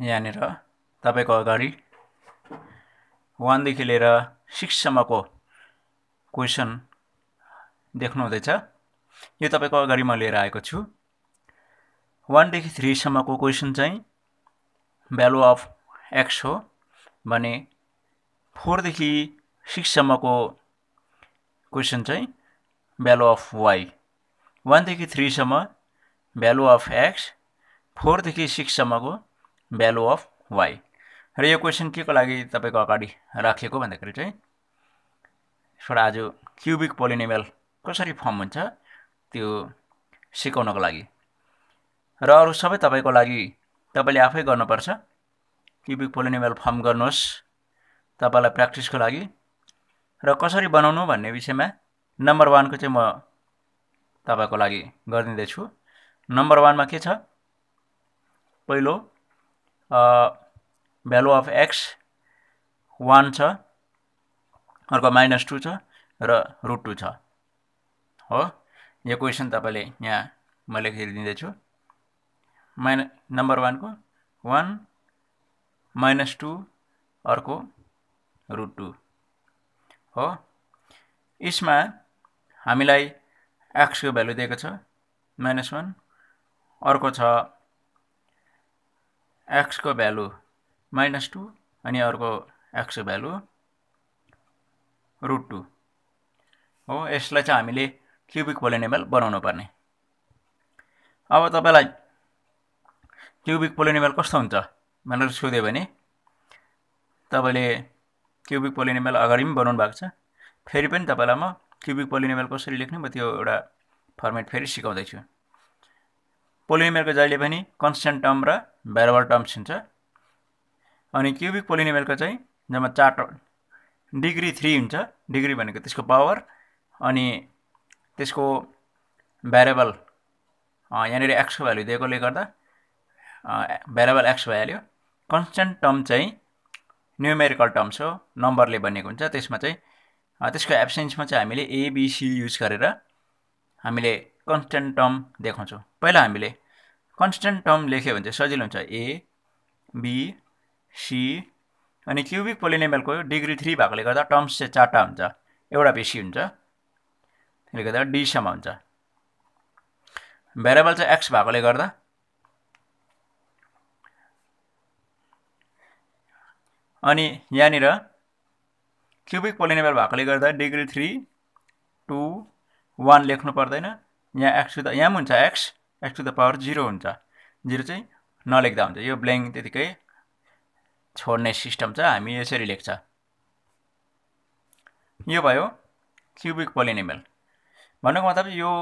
यहाँनिर तपाईँको अगाडि वानदेखि लिएर सिक्ससम्मको क्वेसन देख्नुहुँदैछ यो तपाईँको अगाडि म लिएर आएको छु वानदेखि थ्रीसम्मको क्वेसन चाहिँ भ्यालु अफ एक्स हो भने फोरदेखि सिक्ससम्मको क्वेसन चाहिँ भ्यालु अफ वाई वानदेखि थ्रीसम्म भ्यालु अफ एक्स फोरदेखि सिक्ससम्मको भ्यालु अफ वाइ र यो क्वेसन के को लागि तपाईँको अगाडि राखिएको भन्दाखेरि चाहिँ यसबाट आज क्युबिक पोलिनिमेल कसरी फर्म हुन्छ त्यो सिकाउनको लागि र अरू सबै तपाईँको लागि तपाईँले आफै गर्नुपर्छ क्युबिक पोलिनिमेल फर्म गर्नुहोस् तपाईँलाई प्र्याक्टिसको लागि र कसरी बनाउनु भन्ने विषयमा नम्बर वानको चाहिँ म तपाईँको लागि गरिदिँदैछु नम्बर वानमा के छ पहिलो भ्यालु अफ एक्स वान छ अर्को माइनस टू छ र रुट टू छ हो यो क्वेसन तपाईँले यहाँ म लेखिदिँदैछु माइन नम्बर वानको वान माइनस टू अर्को रुट टू हो यसमा हामीलाई एक्सको भ्यालु दिएको छ माइनस वान अर्को छ एक्सको भ्यालु माइनस टू अनि अर्को एक्सको भ्यालु रुट टू हो यसलाई चाहिँ हामीले क्युबिक पोलिनेबल बनाउनु पर्ने अब तपाईँलाई क्युबिक पोलिनेबल कस्तो हुन्छ भनेर सोध्यो भने तपाईँले क्युबिक पोलिनेबल अगाडि पनि बनाउनु भएको छ फेरि पनि तपाईँलाई म क्युबिक पोलिनेबल कसरी लेख्ने म त्यो एउटा फर्मेट फेरि सिकाउँदैछु पोलिनिमरको जहिले पनि कन्सटेन्ट टर्म र भ्यारेबल टर्म्स हुन्छ अनि क्युबिक पोलिनिमरको चाहिँ जम्मा चारवटा डिग्री थ्री हुन्छ डिग्री भनेको त्यसको पावर अनि त्यसको भ्यारेबल यहाँनिर एक्सको भ्याल्यु दिएकोले गर्दा भ्यारेबल एक्स भइहाल्यो कन्सटेन्ट टर्म चाहिँ न्युमेरिकल टर्म्स हो नम्बरले बनिएको हुन्छ त्यसमा चाहिँ त्यसको एब्सेन्समा चाहिँ हामीले एबिसी युज गरेर हामीले कन्सटेन्ट टर्म देखाउँछौँ पहिला हामीले कन्सटेन्ट टर्म लेख्यो भने चाहिँ सजिलो हुन्छ ए बी सी अनि क्युबिक पोलिनेमलको डिग्री थ्री भएकोले गर्दा टर्म्स चाहिँ चारवटा हुन्छ एउटा बेसी हुन्छ त्यसले गर्दा डीसम्म हुन्छ भेरिएबल चाहिँ एक्स भएकोले गर्दा अनि यहाँनिर क्युबिक पोलिनेमल भएकोले गर्दा डिग्री थ्री टू वान लेख्नु पर्दैन यहाँ एक्स टु द यहाँ पनि हुन्छ X X to the power zero हुन्छ जिरो चाहिँ नलेख्दा हुन्छ यो ब्ल्याङ्क त्यतिकै छोड्ने सिस्टम छ हामी यसरी लेख्छ यो भयो क्युबिक पोलिनिमेल भन्नुको मतलब यो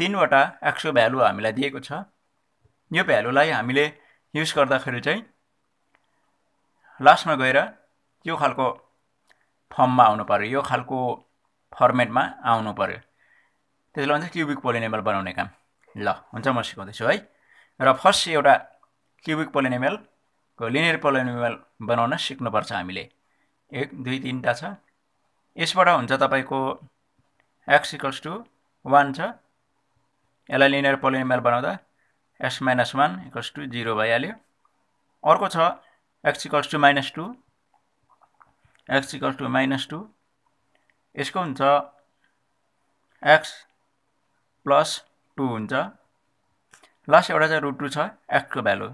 तिनवटा एक्सको भ्यालु हामीलाई दिएको छ यो भ्यालुलाई हामीले युज गर्दाखेरि चाहिँ लास्टमा गएर यो खालको फर्ममा आउनु पऱ्यो यो खालको फर्मेटमा आउनु पऱ्यो त्यसलाई भन्छ क्युबिक पोलिनेमल बनाउने काम ल हुन्छ म सिकाउँदैछु है र फर्स्ट एउटा क्युबिक पोलिनेमलको लिनियर पोलिनेमल बनाउन सिक्नुपर्छ हामीले एक दुई तिनवटा छ यसबाट हुन्छ तपाईँको एक्स इक्वल्स वान छ यसलाई लिनियर पोलिनेमल बनाउँदा X minus one equals to zero भइहाल्यो अर्को छ X equals minus two X equals minus two यसको हुन्छ एक्स प्लस टू हुन्छ लास्ट एउटा चाहिँ रुट टू छ एक्सको भ्यालु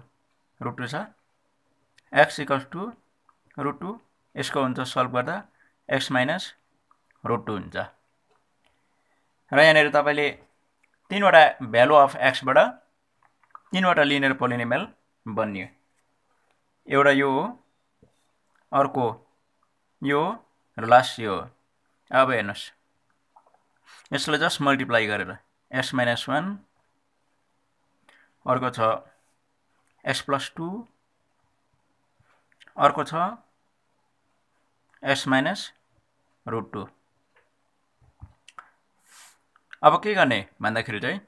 रुट टू छ X equals two root two यसको हुन्छ सल्भ गर्दा एक्स माइनस रुट टू हुन्छ र यहाँनिर तपाईँले तिनवटा भ्यालु अफ एक्सबाट तिनवटा लिनेर पोलिनेमेल बनियो एउटा यो हो अर्को यो हो र लास्ट यो हो अब हेर्नुहोस् यसलाई जस्ट मल्टिप्लाई गरेर एस माइनस वान अर्को छ एस प्लस टू अर्को छ एस माइनस रुट टू अब के गर्ने भन्दाखेरि चाहिँ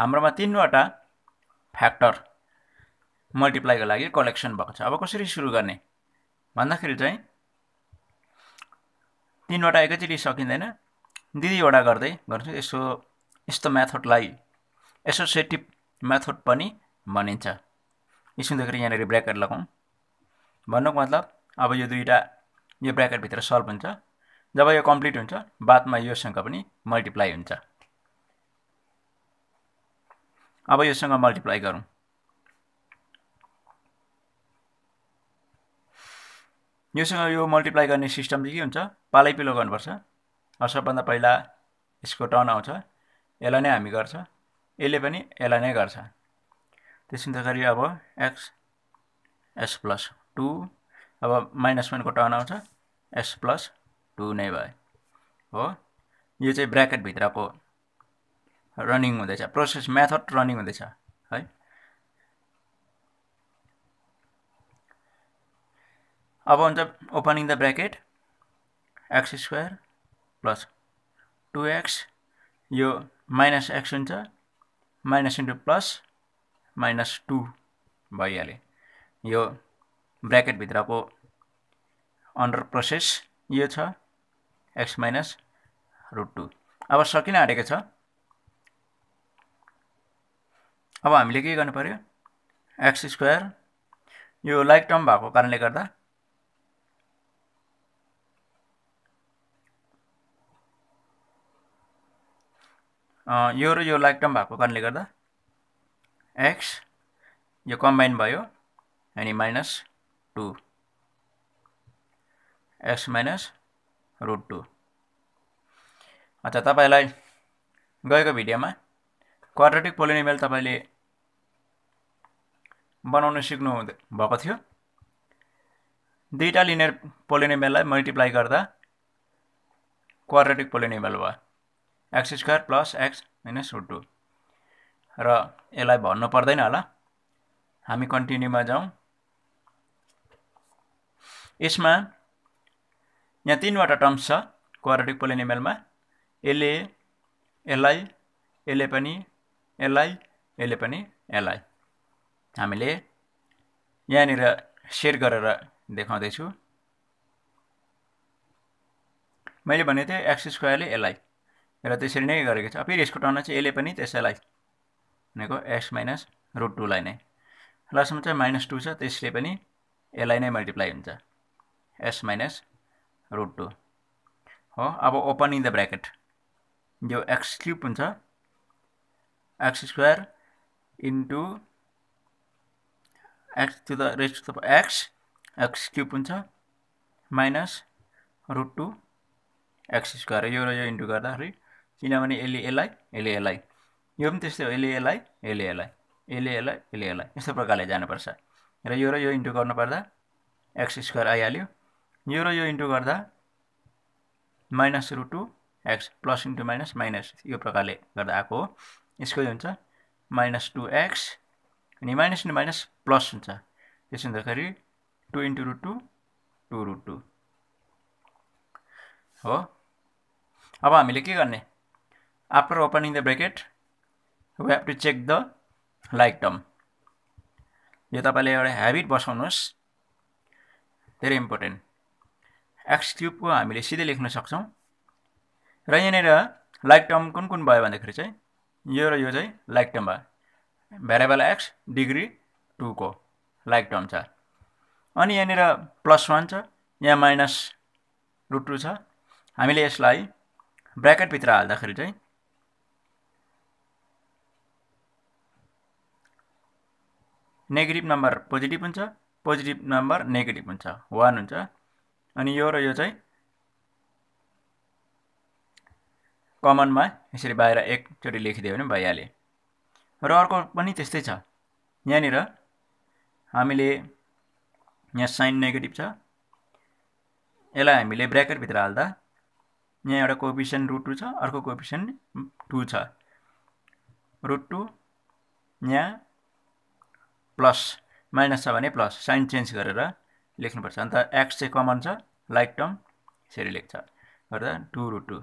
हाम्रोमा तिनवटा फ्याक्टर मल्टिप्लाईको लागि कलेक्सन भएको छ अब कसरी सुरु गर्ने भन्दाखेरि चाहिँ तिनवटा एकैचोटि सकिँदैन दुईवटा गर्दै गर्छु यसो यस्तो मेथडलाई एसोसिएटिभ मेथड पनि भनिन्छ यसो हुँदाखेरि यहाँनिर ब्रेकेट लगाउँ भन्नुको मतलब अब यो दुईवटा यो ब्रेकेटभित्र सल्भ हुन्छ जब यो कम्प्लिट हुन्छ बादमा योसँग पनि मल्टिप्लाई हुन्छ अब योसँग मल्टिप्लाई गरौँ योसँग यो मल्टिप्लाई गर्ने सिस्टम चाहिँ के हुन्छ पालैपिलो गर्नुपर्छ सबभन्दा पहिला यसको टर्न आउँछ यसलाई नै हामी गर्छ यसले पनि यसलाई नै गर्छ त्यस अब एक्स एस प्लस टू अब माइनस वानको टर्न आउँछ एस प्लस टू नै भयो हो यो चाहिँ ब्राकेटभित्रको रनिङ हुँदैछ प्रोसेस मेथड रनिङ हुँदैछ है अब हुन्छ opening the bracket X square plus two X यो माइनस एक्स हुन्छ minus into plus minus two भइहाल्यो यो ब्राकेटभित्रको अन्डर प्रोसेस यो छ एक्स माइनस रुट टू अब सकिन आँटेको छ अब हामीले के गर्नु पऱ्यो एक्स स्क्वायर यो लाइक टर्म भएको कारणले गर्दा यो र यो लाइक टर्म भएको कारणले गर्दा एक्स यो कम्बाइन भयो अनि minus two x minus root two अच्छा तपाईँलाई गएको भिडियोमा क्वाड्रेटिक पोलिनिमेल तपाईँले बनाउनु सिक्नु भएको थियो दुईवटा लिनियर पोलिनिमेललाई मल्टिप्लाई गर्दा क्वाड्रेटिक पोलिनिमेल भयो x square plus x minus root two र यसलाई भन्नु पर्दैन होला हामी कन्टिन्यूमा जाउँ यसमा यहाँ तिनवटा टर्म्स छ क्वारेटिक पोलिनिमेलमा यसले यसलाई यसले पनि यसलाई यसले पनि यसलाई हामीले यहाँनिर सेयर गरेर देखाउँदैछु मैले भनेको थिएँ एक्स स्क्वायरले यसलाई र त्यसरी नै गरेको छ फेरि यसको टर्न चाहिँ यसले पनि त्यसैलाई भनेको एक्स माइनस रुट टूलाई नै लास्टमा चाहिँ माइनस टू छ त्यसले पनि यसलाई नै मल्टिप्लाई हुन्छ एस माइनस रुट टू हो अब ओपन इन द ब्राकेट यो एक्स क्युब हुन्छ x square into x to the rest to the x x cube हुन्छ minus root two x square यो र यो इन्टु गर्दाखेरि किनभने यसले यसलाई यसले यसलाई यो पनि त्यस्तै हो यसले यसलाई यसले यसलाई यसले यसलाई यसले यसलाई यस्तो प्रकारले जानुपर्छ र यो र यो इन्टु गर्नुपर्दा एक्स स्क्वायर आइहाल्यो यो र यो इन्टु गर्दा minus root two x plus into minus minus यो प्रकारले गर्दा आएको हो यसको हुन्छ माइनस टू एक्स अनि माइनस इन्टु माइनस प्लस हुन्छ त्यसो हुँदाखेरि two into root two two root two हो अब हामीले के गर्ने after opening the bracket we have to check the like term यो तपाईँले एउटा ह्याबिट बसाउनुहोस् धेरै इम्पोर्टेन्ट एक्स क्युबको हामीले सिधै लेख्न सक्छौँ र यहाँनिर लाइक टर्म कुन कुन भयो भन्दाखेरि चाहिँ यो र यो चाहिँ लाइक टर्म भयो भेरिएबल एक्स डिग्री टूको लाइक टर्म छ अनि यहाँनिर प्लस वान छ यहाँ माइनस रुट टू छ हामीले यसलाई ब्राकेटभित्र हाल्दाखेरि चाहिँ नेगेटिभ नम्बर पोजिटिभ हुन्छ पोजिटिभ नम्बर नेगेटिभ हुन्छ वान हुन्छ अनि यो र यो चाहिँ कमनमा यसरी बाहिर एकचोटि लेखिदियो भने भइहाल्यो र अर्को पनि त्यस्तै छ यहाँनिर हामीले यहाँ साइन नेगेटिभ छ यसलाई हामीले ब्रेकेटभित्र हाल्दा यहाँ एउटा कोपिसन रुट टू छ अर्को कोपिसन टू छ रुट टू यहाँ प्लस माइनस छ भने प्लस साइन चेन्ज गरेर लेख्नुपर्छ अन्त एक्स चाहिँ कमन छ लाइक टर्म यसरी लेख्छ गर्दा टु रु टू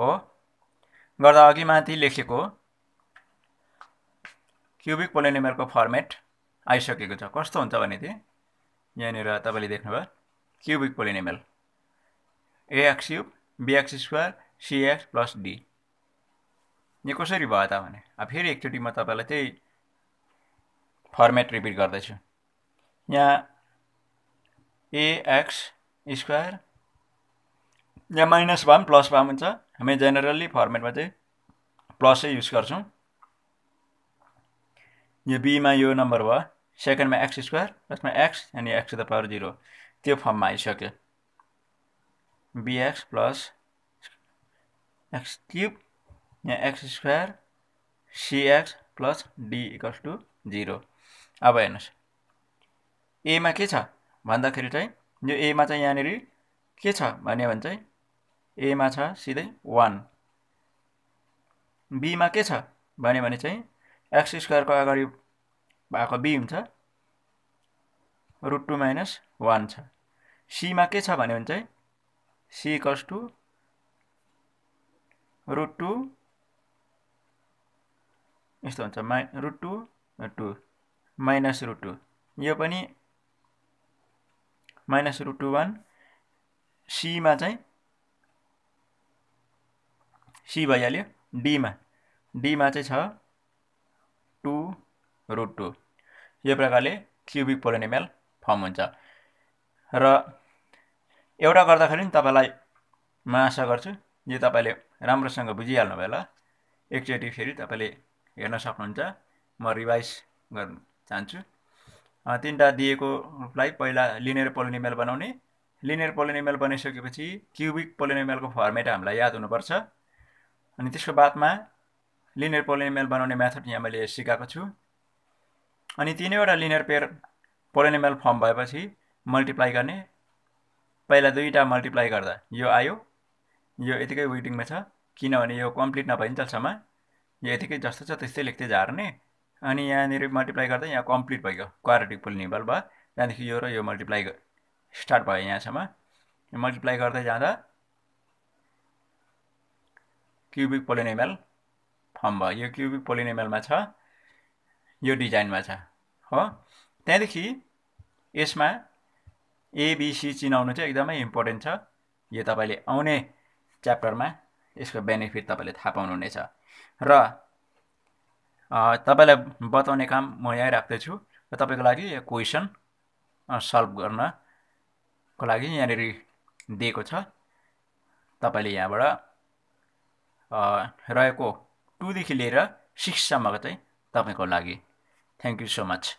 हो गर्दा अघि माथि लेखेको क्युबिक पोलिनेमरको फर्मेट आइसकेको छ कस्तो हुन्छ भने चाहिँ यहाँनिर तपाईँले देख्नुभयो cubic polynomial ax cube bx square cx plus d यो कसरी भयो त भने अब फेरि एकचोटि म तपाईँलाई त्यही फर्मेट रिपिट गर्दैछु यहाँ एएक्स स्क्वायर यहाँ माइनस भए पनि प्लस भए हुन्छ हामी जेनरली फर्मेटमा चाहिँ प्लसै युज गर्छौँ यो बीमा यो नम्बर भयो सेकेन्डमा एक्स स्क्वायर प्लसमा एक्स अनि x to the power zero त्यो फर्ममा आइसक्यो बिएक्स प्लस एक्स क्युब यहाँ x square cx plus d equals to zero अब हेर्नुहोस् एमा के छ भन्दाखेरि चाहिँ यो एमा चाहिँ यहाँनिर के छ भन्यो भने चाहिँ एमा छ सिधै वान बीमा के छ भन्यो भने चाहिँ एक्स स्क्वायरको अगाडि भएको बी हुन्छ रुट टू माइनस वान छ सीमा के छ भन्यो भने चाहिँ c equals two root two यस्तो हुन्छ माइ root two two minus root two यो पनि माइनस रुट टू वान सीमा चाहिँ सी भइहाल्यो डीमा डीमा चाहिँ छ टु रुट टू यो प्रकारले क्युबिक पोलिनोमियल फर्म हुन्छ र एउटा गर्दाखेरि नि तपाईँलाई म आशा गर्छु यो तपाईँले राम्रोसँग बुझिहाल्नु भयो होला एकचोटि फेरि तपाईँले हेर्न सक्नुहुन्छ म रिभाइज गर्नु चाहन्छु तिनवटा दिएकोलाई पहिला लिनियर पोलिनिमेल बनाउने लिनियर पोलिनिमेल बनाइसकेपछि क्युबिक पोलिनिमेलको फर्मेट हामीलाई याद हुनुपर्छ अनि त्यसको बादमा लिनियर पोलिनिमेल बनाउने मेथड यहाँ मैले सिकाएको छु अनि तिनैवटा लिनियर पेयर पोलिनिमेल फर्म भएपछि मल्टिप्लाई गर्ने पहिला दुईवटा मल्टिप्लाई गर्दा यो आयो यो यतिकै वेटिङमा छ किनभने यो कम्प्लिट नभइन्जेलसम्म यतिकै जस्तो छ त्यस्तै लेख्दै झार्ने अनि यहाँनिर मल्टिप्लाई गर्दा यहाँ कम्प्लिट भयो क्वारेटिक पोलिनिभल भयो त्यहाँदेखि यो र यो मल्टिप्लाई स्टार्ट भयो यहाँसम्म मल्टिप्लाई गर्दै जाँदा क्युबिक पोलिनेमेल फर्म भयो यो क्युबिक पोलिनेमेलमा छ यो डिजाइनमा छ हो त्यहाँदेखि यसमा एबिसी चिनाउनु चाहिँ एकदमै इम्पोर्टेन्ट छ यो तपाईँले आउने च्याप्टरमा यसको बेनिफिट तपाईँले थाहा पाउनुहुनेछ र तपाईँलाई बताउने काम म यहीँ राख्दैछु र तपाईँको लागि यो क्वेसन सल्भ गर्नको लागि यहाँनिर दिएको छ तपाईँले यहाँबाट रहेको टुदेखि लिएर सिक्ससम्मको चाहिँ तपाईँको लागि थ्याङ्क यू सो मच